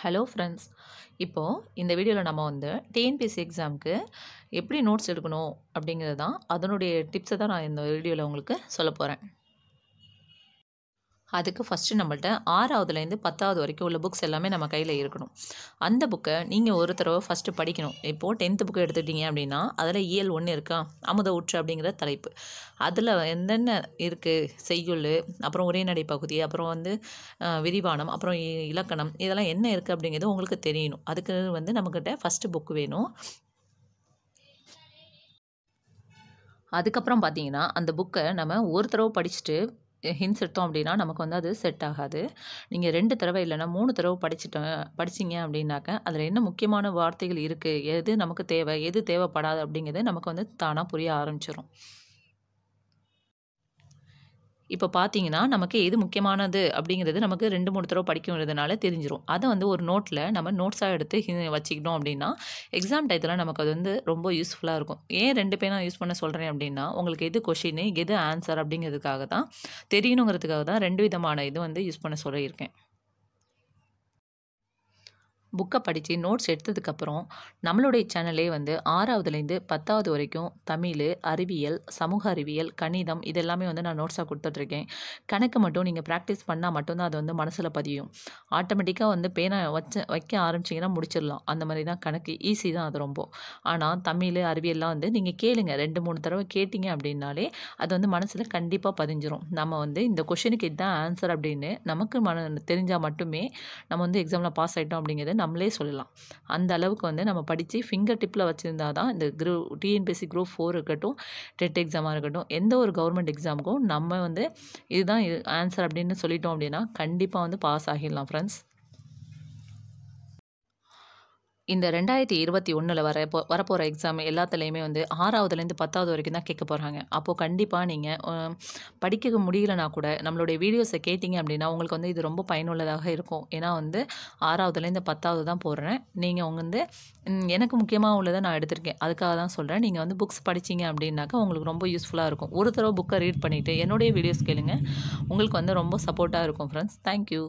hello friends இப்போது இந்த வீடியோவில் நம்ம வந்து டிஎன்பிஎஸ்சி எக்ஸாமுக்கு எப்படி நோட்ஸ் எடுக்கணும் அப்படிங்கிறது தான் அதனுடைய டிப்ஸை தான் நான் இந்த வீடியோவில் உங்களுக்கு சொல்ல போகிறேன் அதுக்கு ஃபஸ்ட்டு நம்மள்ட்ட ஆறாவதுலேருந்து பத்தாவது வரைக்கும் உள்ள புக்ஸ் எல்லாமே நம்ம கையில் இருக்கணும் அந்த புக்கை நீங்கள் ஒரு தடவை ஃபஸ்ட்டு படிக்கணும் இப்போது டென்த்து புக்கை எடுத்துட்டீங்க அப்படின்னா அதில் இயல் ஒன்று இருக்கா அமுத ஊற்று அப்படிங்கிற தலைப்பு அதில் என்னென்ன இருக்குது செய்யுள் அப்புறம் உரைநடை பகுதி அப்புறம் வந்து விரிவானம் அப்புறம் இலக்கணம் இதெல்லாம் என்ன இருக்குது அப்படிங்கிறது உங்களுக்கு தெரியணும் அதுக்கு வந்து நம்மக்கிட்ட ஃபஸ்ட்டு புக்கு வேணும் அதுக்கப்புறம் பார்த்தீங்கன்னா அந்த புக்கை நம்ம ஒரு தடவை படிச்சுட்டு ஹின்ஸ் எடுத்தோம் அப்படின்னா நமக்கு வந்து அது செட் ஆகாது நீங்கள் ரெண்டு தடவை இல்லைனா மூணு தடவை படிச்சுட்டோம் படிச்சிங்க அப்படின்னாக்க அதில் என்ன முக்கியமான வார்த்தைகள் இருக்குது எது நமக்கு தேவை எது தேவைப்படாது அப்படிங்கிறது நமக்கு வந்து தானாக புரிய ஆரம்பிச்சிடும் இப்போ பார்த்தீங்கன்னா நமக்கு எது முக்கியமானது அப்படிங்கிறது நமக்கு ரெண்டு மூணு தடவை படிக்கிறதுனால தெரிஞ்சிடும் அதை வந்து ஒரு நோட்டில் நம்ம நோட்ஸாக எடுத்து வச்சுக்கிட்டோம் அப்படின்னா எக்ஸாம் டயத்தில் நமக்கு அது வந்து ரொம்ப யூஸ்ஃபுல்லாக இருக்கும் ஏன் ரெண்டு பேரும் நான் யூஸ் பண்ண சொல்கிறேன் அப்படின்னா உங்களுக்கு எது கொஷின் எது ஆன்சர் அப்படிங்கிறதுக்காக தான் தெரியணுங்கிறதுக்காக தான் ரெண்டு விதமான இது வந்து யூஸ் பண்ண சொல்லியிருக்கேன் புக்கை படித்து நோட்ஸ் எடுத்ததுக்கப்புறம் நம்மளுடைய சேனலே வந்து ஆறாவதுலேருந்து பத்தாவது வரைக்கும் தமிழ் அறிவியல் சமூக அறிவியல் கணிதம் இதெல்லாமே வந்து நான் நோட்ஸாக கொடுத்துட்ருக்கேன் கணக்கு மட்டும் நீங்கள் ப்ராக்டிஸ் பண்ணால் மட்டும்தான் அது வந்து மனசில் பதியும் ஆட்டோமேட்டிக்காக வந்து பேனை வச்ச வைக்க ஆரம்பிச்சிங்கன்னா முடிச்சிடலாம் அந்த மாதிரி தான் கணக்கு ஈஸி தான் அது ரொம்ப ஆனால் தமிழ் அறிவியல்லாம் வந்து நீங்கள் கேளுங்க ரெண்டு மூணு தடவை கேட்டிங்க அப்படின்னாலே அது வந்து மனசில் கண்டிப்பாக பதிஞ்சிரும் நம்ம வந்து இந்த கொஷனுக்கு இதுதான் ஆன்சர் அப்படின்னு நமக்கு மன தெரிஞ்சால் மட்டுமே நம்ம வந்து எக்ஸாமில் பாஸ் ஆகிட்டோம் அப்படிங்கிறது நம்மளே சொல்லலாம் அந்த அளவுக்கு வந்து நம்ம படித்து ஃபிங்கர் டிப்பில் வச்சுருந்தா தான் இந்த குரூ டிஎன்பிஎஸ்சி குரூப் ஃபோர் இருக்கட்டும் டெட் எக்ஸாமாக இருக்கட்டும் எந்த ஒரு கவர்மெண்ட் எக்ஸாமுக்கும் நம்ம வந்து இதுதான் ஆன்சர் அப்படின்னு சொல்லிட்டோம் அப்படின்னா கண்டிப்பாக வந்து பாஸ் ஆகிடலாம் ஃப்ரெண்ட்ஸ் இந்த ரெண்டாயிரத்தி இருபத்தி ஒன்றில் வர வரப்போகிற எக்ஸாம் எல்லாத்துலேயுமே வந்து ஆறாவதுலேருந்து பத்தாவது வரைக்கும் தான் கேட்க போகிறாங்க அப்போது கண்டிப்பாக நீங்கள் படிக்க முடியலனா கூட நம்மளுடைய வீடியோஸை கேட்டிங்க அப்படின்னா உங்களுக்கு வந்து இது ரொம்ப பயனுள்ளதாக இருக்கும் ஏன்னா வந்து ஆறாவதுலேருந்து பத்தாவது தான் போடுறேன் நீங்கள் வந்து எனக்கு முக்கியமாக உள்ளதை நான் எடுத்திருக்கேன் அதுக்காக தான் சொல்கிறேன் நீங்கள் வந்து புக்ஸ் படித்தீங்க அப்படின்னாக்கா உங்களுக்கு ரொம்ப யூஸ்ஃபுல்லாக இருக்கும் ஒரு தடவை புக்கை ரீட் பண்ணிவிட்டு என்னுடைய வீடியோஸ் கேளுங்கள் உங்களுக்கு வந்து ரொம்ப சப்போர்ட்டாக இருக்கும் ஃப்ரெண்ட்ஸ் தேங்க்யூ